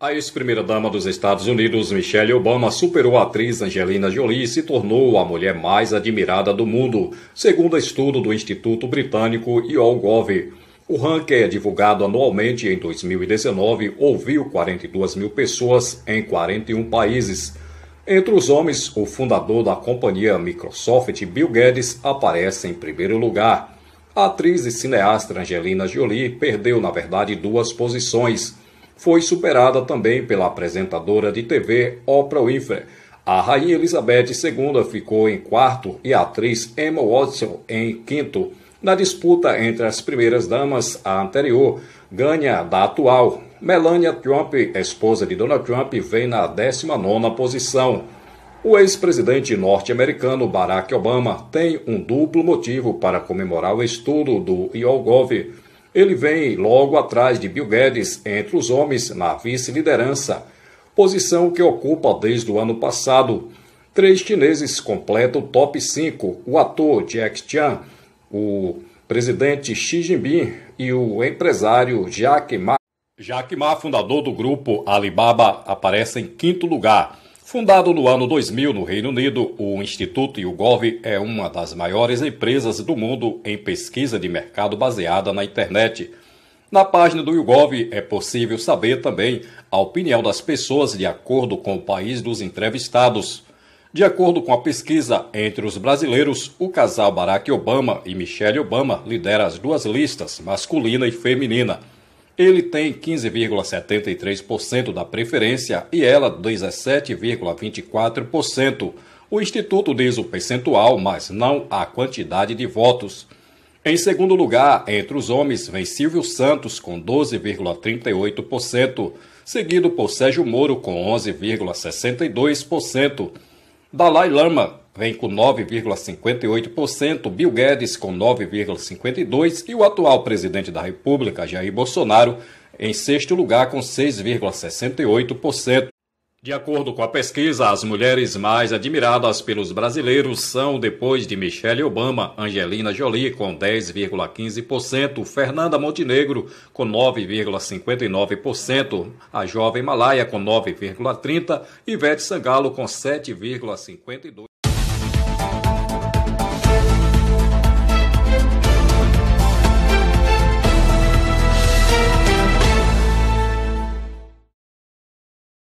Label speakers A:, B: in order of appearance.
A: A ex-primeira-dama dos Estados Unidos, Michelle Obama, superou a atriz Angelina Jolie e se tornou a mulher mais admirada do mundo, segundo estudo do Instituto Britânico YouGov. O ranking é divulgado anualmente em 2019, ouviu 42 mil pessoas em 41 países. Entre os homens, o fundador da companhia Microsoft, Bill Gates, aparece em primeiro lugar. A atriz e cineasta Angelina Jolie perdeu, na verdade, duas posições foi superada também pela apresentadora de TV Oprah Winfrey. A rainha Elizabeth II ficou em quarto e a atriz Emma Watson em quinto. Na disputa entre as primeiras damas, a anterior ganha da atual. Melania Trump, esposa de Donald Trump, vem na 19ª posição. O ex-presidente norte-americano Barack Obama tem um duplo motivo para comemorar o estudo do IOGOV. Ele vem logo atrás de Bill Guedes entre os homens na vice-liderança, posição que ocupa desde o ano passado. Três chineses completam o top 5: o ator Jack Chan, o presidente Xi Jinping e o empresário Jack Ma. Jack Ma, fundador do grupo Alibaba, aparece em quinto lugar. Fundado no ano 2000 no Reino Unido, o Instituto YouGov é uma das maiores empresas do mundo em pesquisa de mercado baseada na internet. Na página do YouGov é possível saber também a opinião das pessoas de acordo com o país dos entrevistados. De acordo com a pesquisa entre os brasileiros, o casal Barack Obama e Michelle Obama lidera as duas listas, masculina e feminina. Ele tem 15,73% da preferência e ela 17,24%. O Instituto diz o percentual, mas não a quantidade de votos. Em segundo lugar, entre os homens, vem Silvio Santos com 12,38%, seguido por Sérgio Moro com 11,62%, Dalai Lama vem com 9,58%, Bill Guedes com 9,52% e o atual presidente da República, Jair Bolsonaro, em sexto lugar com 6,68%. De acordo com a pesquisa, as mulheres mais admiradas pelos brasileiros são, depois de Michelle Obama, Angelina Jolie com 10,15%, Fernanda Montenegro com 9,59%, a jovem Malaya com 9,30% e Ivete Sangalo com 7,52%.